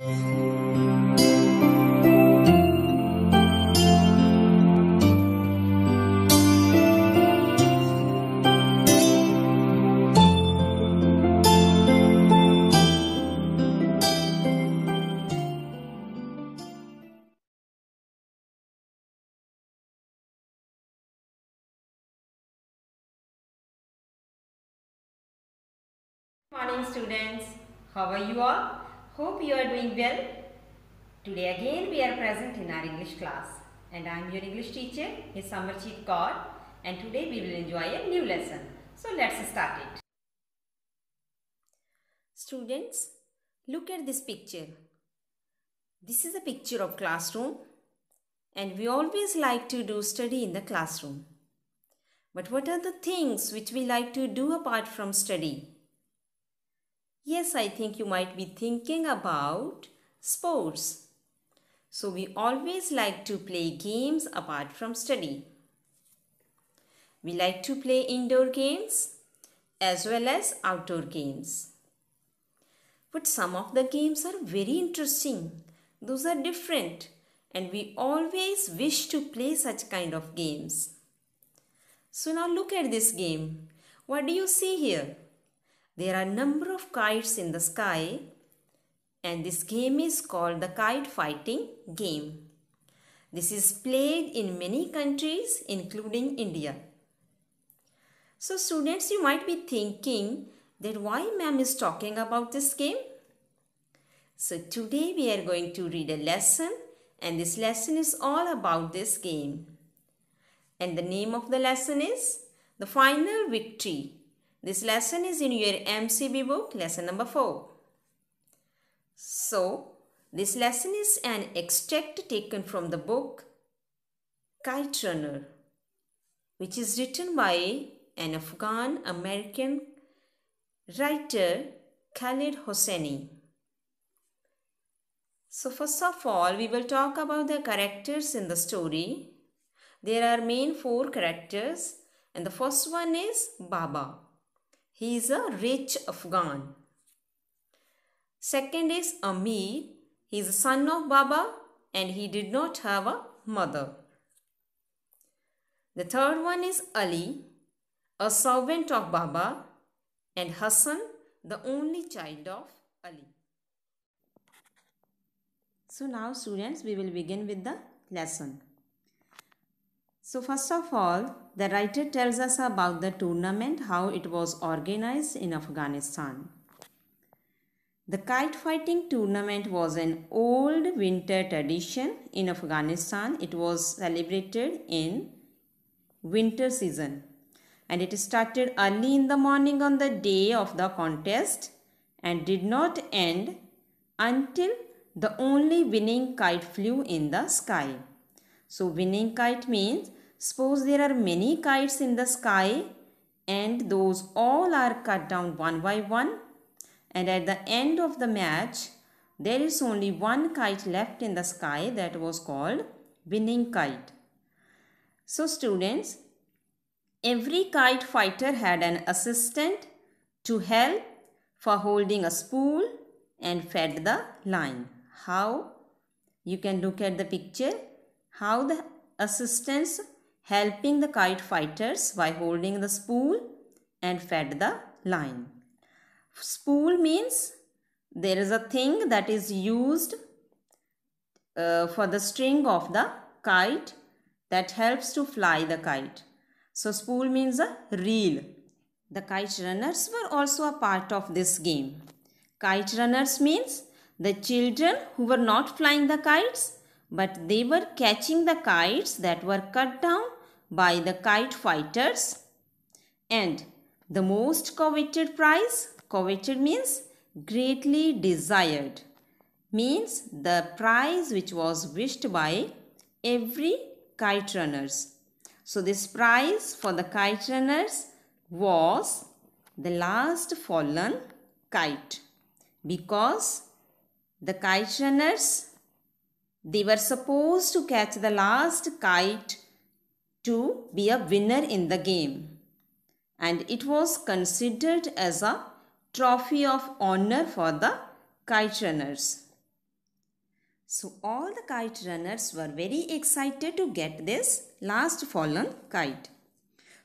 Good morning students how are you all Hope you are doing well. Today again we are present in our English class and I am your English teacher Ms. Samarjit Kaur and today we will enjoy a new lesson. So let's start it. Students, look at this picture. This is a picture of classroom and we always like to do study in the classroom. But what are the things which we like to do apart from study? Yes, I think you might be thinking about sports. So we always like to play games apart from study. We like to play indoor games as well as outdoor games. But some of the games are very interesting. Those are different and we always wish to play such kind of games. So now look at this game. What do you see here? There are a number of kites in the sky and this game is called the kite fighting game. This is played in many countries including India. So students you might be thinking that why ma'am is talking about this game? So today we are going to read a lesson and this lesson is all about this game. And the name of the lesson is The Final Victory this lesson is in your MCB book, lesson number 4. So, this lesson is an extract taken from the book Kite Runner, which is written by an Afghan American writer Khalid Hosseini. So, first of all, we will talk about the characters in the story. There are main four characters, and the first one is Baba he is a rich Afghan. Second is Amir. He is a son of Baba and he did not have a mother. The third one is Ali, a servant of Baba, and Hassan, the only child of Ali. So now students, we will begin with the lesson. So first of all, the writer tells us about the tournament, how it was organized in Afghanistan. The kite fighting tournament was an old winter tradition in Afghanistan. It was celebrated in winter season and it started early in the morning on the day of the contest and did not end until the only winning kite flew in the sky. So winning kite means Suppose there are many kites in the sky and those all are cut down one by one and at the end of the match there is only one kite left in the sky that was called winning kite. So students, every kite fighter had an assistant to help for holding a spool and fed the line. How? You can look at the picture. How the assistants helping the kite fighters by holding the spool and fed the line. Spool means there is a thing that is used uh, for the string of the kite that helps to fly the kite. So spool means a reel. The kite runners were also a part of this game. Kite runners means the children who were not flying the kites but they were catching the kites that were cut down by the kite fighters. And the most coveted prize, coveted means greatly desired, means the prize which was wished by every kite runners. So this prize for the kite runners was the last fallen kite because the kite runners they were supposed to catch the last kite to be a winner in the game. And it was considered as a trophy of honor for the kite runners. So all the kite runners were very excited to get this last fallen kite.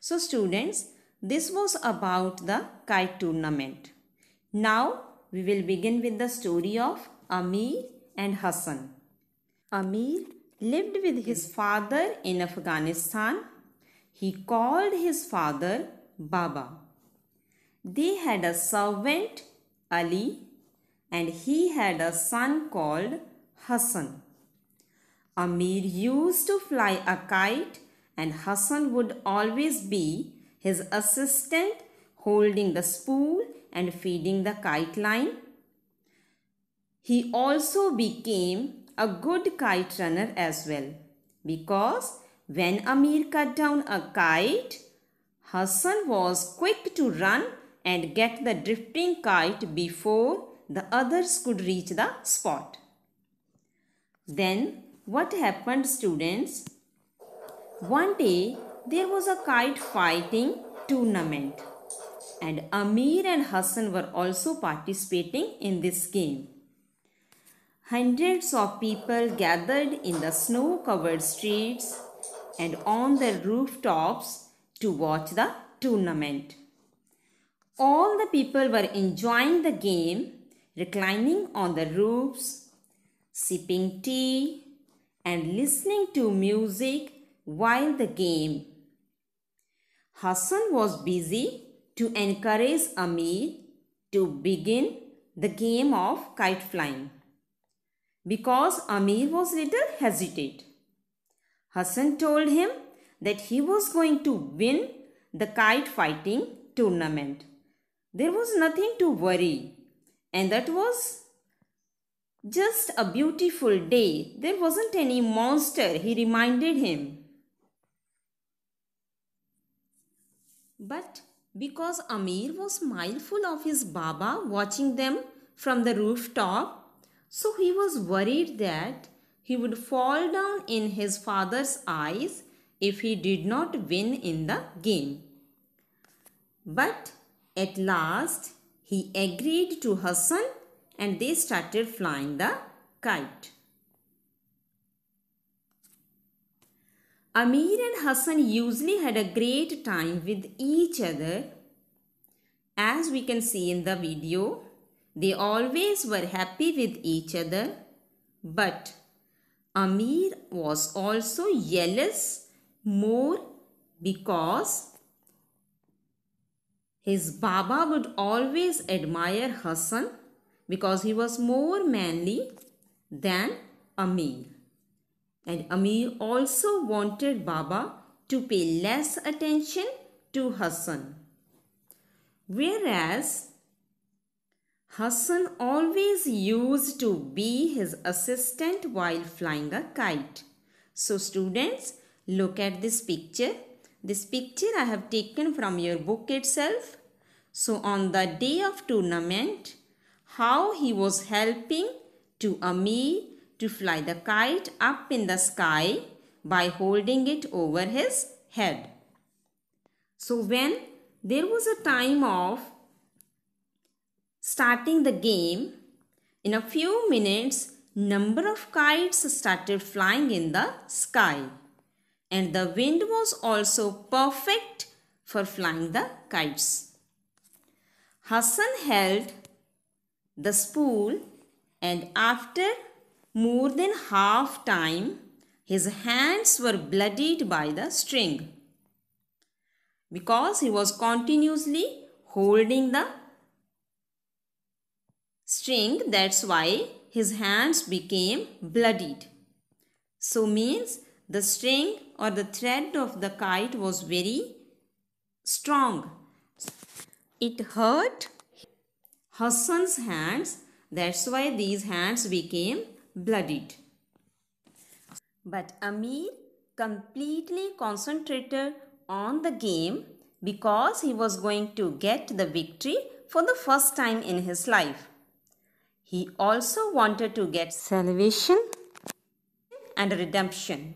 So students, this was about the kite tournament. Now we will begin with the story of Amir and Hassan. Amir lived with his father in Afghanistan. He called his father Baba. They had a servant, Ali, and he had a son called Hassan. Amir used to fly a kite, and Hassan would always be his assistant, holding the spool and feeding the kite line. He also became a good kite runner as well. Because when Amir cut down a kite, Hassan was quick to run and get the drifting kite before the others could reach the spot. Then what happened students? One day there was a kite fighting tournament and Amir and Hassan were also participating in this game. Hundreds of people gathered in the snow covered streets and on the rooftops to watch the tournament. All the people were enjoying the game, reclining on the roofs, sipping tea, and listening to music while the game. Hassan was busy to encourage Amir to begin the game of kite flying because Amir was little hesitant. Hassan told him that he was going to win the kite fighting tournament. There was nothing to worry and that was just a beautiful day. There wasn't any monster, he reminded him. But because Amir was mindful of his Baba watching them from the rooftop, so he was worried that he would fall down in his father's eyes if he did not win in the game. But at last he agreed to her son and they started flying the kite. Amir and Hassan usually had a great time with each other as we can see in the video they always were happy with each other, but Amir was also jealous more because his Baba would always admire Hassan because he was more manly than Amir. And Amir also wanted Baba to pay less attention to Hassan. Whereas Hassan always used to be his assistant while flying a kite. So students, look at this picture. This picture I have taken from your book itself. So on the day of tournament, how he was helping to Amir to fly the kite up in the sky by holding it over his head. So when there was a time of starting the game, in a few minutes, number of kites started flying in the sky and the wind was also perfect for flying the kites. Hassan held the spool and after more than half time, his hands were bloodied by the string because he was continuously holding the string. That's why his hands became bloodied. So means the string or the thread of the kite was very strong. It hurt Hassan's hands. That's why these hands became bloodied. But Amir completely concentrated on the game because he was going to get the victory for the first time in his life. He also wanted to get salvation and redemption.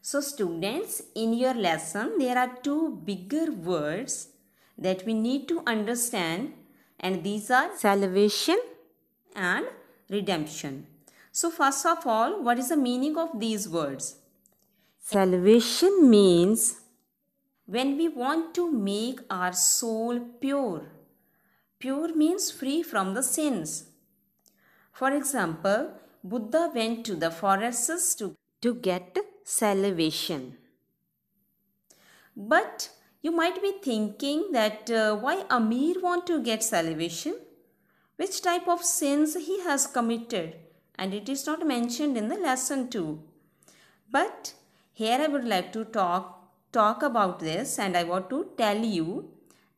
So students, in your lesson, there are two bigger words that we need to understand and these are salvation and redemption. So first of all, what is the meaning of these words? Salvation means when we want to make our soul pure. Pure means free from the sins. For example, Buddha went to the forests to, to get salvation. But you might be thinking that uh, why Amir want to get salvation? Which type of sins he has committed? And it is not mentioned in the lesson 2. But here I would like to talk talk about this and I want to tell you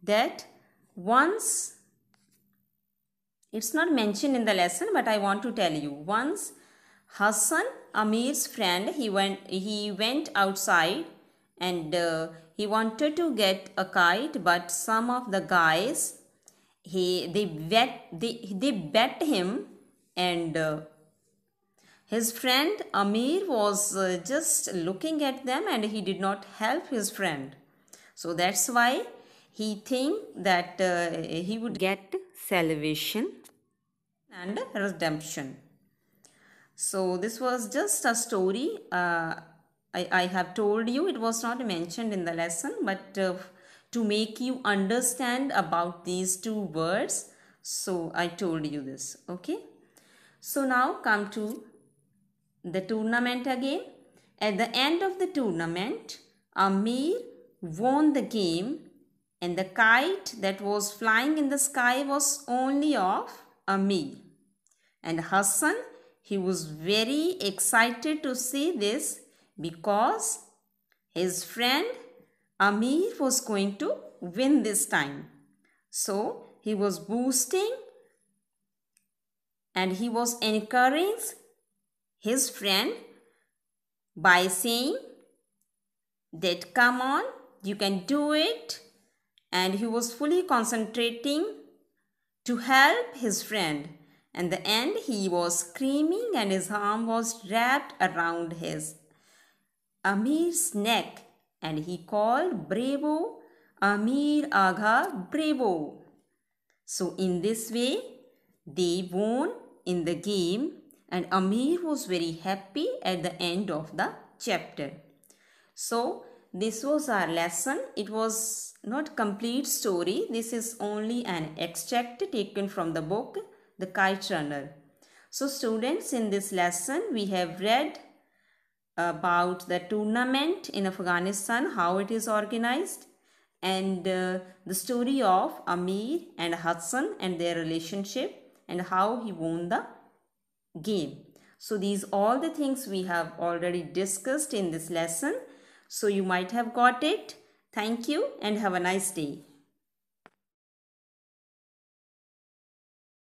that once it's not mentioned in the lesson, but I want to tell you. Once Hassan, Amir's friend, he went, he went outside and uh, he wanted to get a kite, but some of the guys, he, they, bet, they, they bet him and uh, his friend Amir was uh, just looking at them and he did not help his friend. So that's why he think that uh, he would get salvation and redemption. So this was just a story. Uh, I, I have told you it was not mentioned in the lesson, but uh, to make you understand about these two words, so I told you this. Okay. So now come to the tournament again. At the end of the tournament, Amir won the game and the kite that was flying in the sky was only of a me. And Hassan, he was very excited to see this because his friend Amir was going to win this time. So he was boosting and he was encouraging his friend by saying that come on you can do it and he was fully concentrating to help his friend. In the end, he was screaming and his arm was wrapped around his Amir's neck and he called Bravo Amir Agha Bravo. So, in this way, they won in the game and Amir was very happy at the end of the chapter. So, this was our lesson. It was not complete story. This is only an extract taken from the book The Kite Runner. So students in this lesson we have read about the tournament in Afghanistan, how it is organized and uh, the story of Amir and Hudson and their relationship and how he won the game. So these all the things we have already discussed in this lesson. So you might have got it. Thank you and have a nice day.